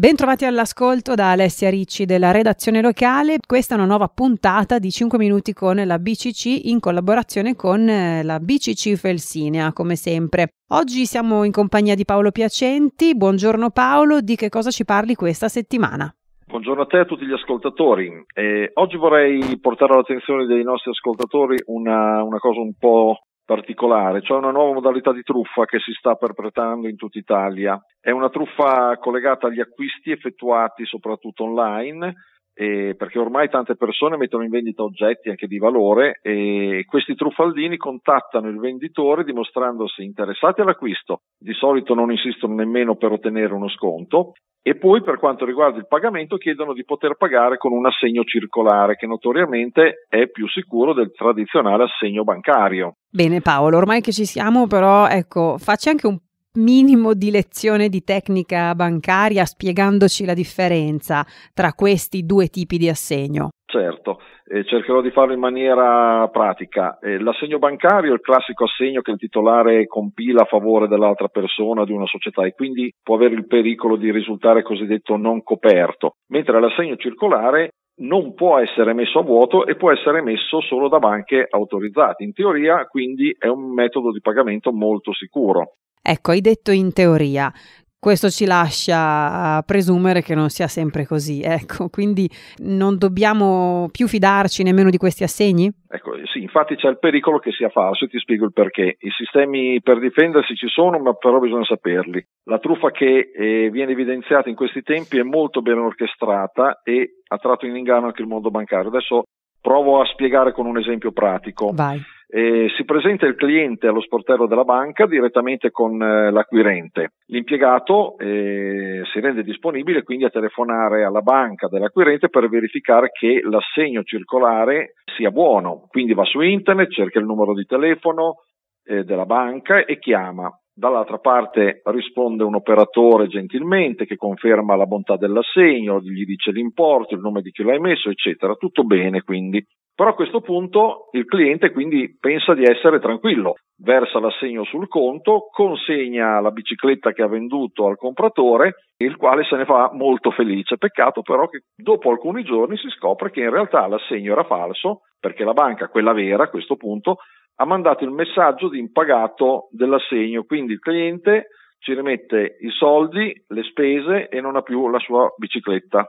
Bentrovati all'ascolto da Alessia Ricci della redazione locale. Questa è una nuova puntata di 5 minuti con la BCC in collaborazione con eh, la BCC Felsinea, come sempre. Oggi siamo in compagnia di Paolo Piacenti. Buongiorno Paolo, di che cosa ci parli questa settimana? Buongiorno a te e a tutti gli ascoltatori. Eh, oggi vorrei portare all'attenzione dei nostri ascoltatori una, una cosa un po' particolare, cioè una nuova modalità di truffa che si sta perpetrando in tutta Italia. È una truffa collegata agli acquisti effettuati soprattutto online eh, perché ormai tante persone mettono in vendita oggetti anche di valore e questi truffaldini contattano il venditore dimostrandosi interessati all'acquisto, di solito non insistono nemmeno per ottenere uno sconto e poi per quanto riguarda il pagamento chiedono di poter pagare con un assegno circolare che notoriamente è più sicuro del tradizionale assegno bancario. Bene Paolo, ormai che ci siamo però ecco, facci anche un minimo di lezione di tecnica bancaria spiegandoci la differenza tra questi due tipi di assegno? Certo, eh, cercherò di farlo in maniera pratica. Eh, l'assegno bancario è il classico assegno che il titolare compila a favore dell'altra persona di una società e quindi può avere il pericolo di risultare cosiddetto non coperto, mentre l'assegno circolare non può essere messo a vuoto e può essere messo solo da banche autorizzate. In teoria, quindi, è un metodo di pagamento molto sicuro. Ecco, hai detto in teoria. Questo ci lascia presumere che non sia sempre così, ecco, quindi non dobbiamo più fidarci nemmeno di questi assegni? Ecco, sì, infatti c'è il pericolo che sia falso e ti spiego il perché. I sistemi per difendersi ci sono, ma però bisogna saperli. La truffa che eh, viene evidenziata in questi tempi è molto ben orchestrata e ha tratto in inganno anche il mondo bancario. Adesso provo a spiegare con un esempio pratico. Vai. Eh, si presenta il cliente allo sportello della banca direttamente con eh, l'acquirente. L'impiegato eh, si rende disponibile quindi a telefonare alla banca dell'acquirente per verificare che l'assegno circolare sia buono, quindi va su internet, cerca il numero di telefono eh, della banca e chiama. Dall'altra parte risponde un operatore gentilmente che conferma la bontà dell'assegno, gli dice l'importo, il nome di chi l'ha emesso, eccetera. Tutto bene quindi. Però a questo punto il cliente quindi pensa di essere tranquillo, versa l'assegno sul conto, consegna la bicicletta che ha venduto al compratore, il quale se ne fa molto felice. Peccato però che dopo alcuni giorni si scopre che in realtà l'assegno era falso, perché la banca, quella vera a questo punto, ha mandato il messaggio di impagato dell'assegno, quindi il cliente ci rimette i soldi, le spese e non ha più la sua bicicletta.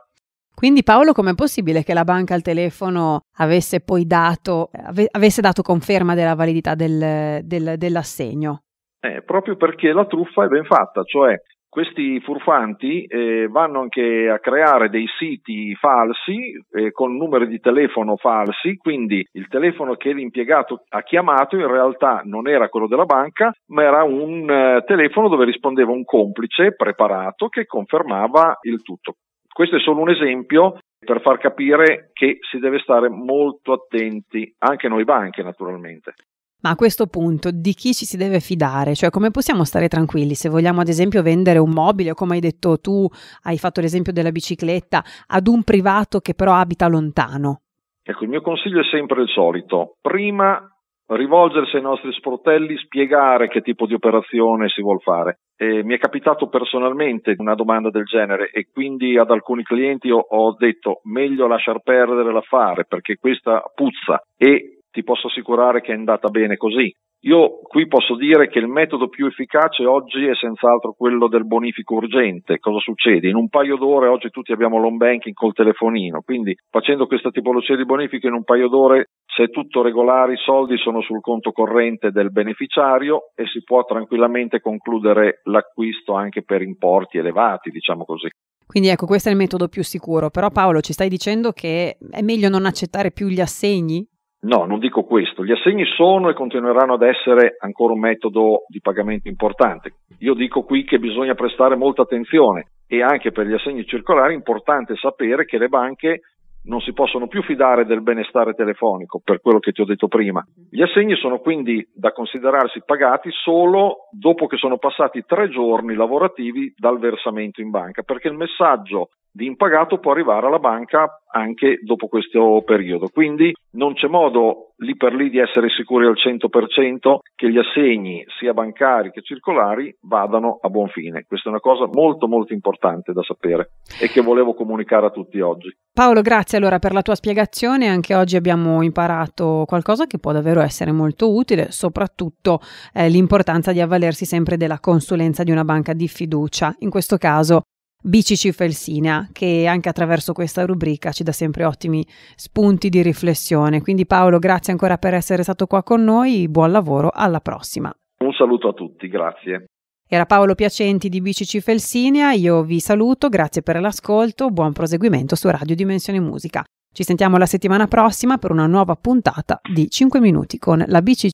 Quindi Paolo, com'è possibile che la banca al telefono avesse poi dato, ave, avesse dato conferma della validità del, del, dell'assegno? Eh, proprio perché la truffa è ben fatta, cioè questi furfanti eh, vanno anche a creare dei siti falsi eh, con numeri di telefono falsi, quindi il telefono che l'impiegato ha chiamato in realtà non era quello della banca, ma era un eh, telefono dove rispondeva un complice preparato che confermava il tutto. Questo è solo un esempio per far capire che si deve stare molto attenti, anche noi banche naturalmente. Ma a questo punto di chi ci si deve fidare? Cioè come possiamo stare tranquilli se vogliamo ad esempio vendere un mobile o come hai detto tu, hai fatto l'esempio della bicicletta, ad un privato che però abita lontano? Ecco, il mio consiglio è sempre il solito. Prima rivolgersi ai nostri sportelli, spiegare che tipo di operazione si vuole fare. E mi è capitato personalmente una domanda del genere e quindi ad alcuni clienti ho, ho detto meglio lasciar perdere l'affare perché questa puzza e ti posso assicurare che è andata bene così. Io qui posso dire che il metodo più efficace oggi è senz'altro quello del bonifico urgente. Cosa succede? In un paio d'ore oggi tutti abbiamo l'home banking col telefonino, quindi facendo questa tipologia di bonifico in un paio d'ore, se è tutto regolare, i soldi sono sul conto corrente del beneficiario e si può tranquillamente concludere l'acquisto anche per importi elevati, diciamo così. Quindi ecco, questo è il metodo più sicuro, però Paolo ci stai dicendo che è meglio non accettare più gli assegni? No, non dico questo. Gli assegni sono e continueranno ad essere ancora un metodo di pagamento importante. Io dico qui che bisogna prestare molta attenzione e anche per gli assegni circolari è importante sapere che le banche non si possono più fidare del benestare telefonico, per quello che ti ho detto prima. Gli assegni sono quindi da considerarsi pagati solo dopo che sono passati tre giorni lavorativi dal versamento in banca, perché il messaggio di impagato può arrivare alla banca anche dopo questo periodo. Quindi non c'è modo lì per lì di essere sicuri al 100% che gli assegni, sia bancari che circolari, vadano a buon fine. Questa è una cosa molto molto importante da sapere e che volevo comunicare a tutti oggi. Paolo, grazie allora per la tua spiegazione. Anche oggi abbiamo imparato qualcosa che può davvero essere molto utile, soprattutto eh, l'importanza di avvalersi sempre della consulenza di una banca di fiducia, in questo caso BCC Felsina, che anche attraverso questa rubrica ci dà sempre ottimi spunti di riflessione. Quindi Paolo, grazie ancora per essere stato qua con noi, buon lavoro, alla prossima. Un saluto a tutti, grazie. Era Paolo Piacenti di BCC Felsinia, io vi saluto, grazie per l'ascolto, buon proseguimento su Radio Dimensione Musica. Ci sentiamo la settimana prossima per una nuova puntata di 5 minuti con la BCC.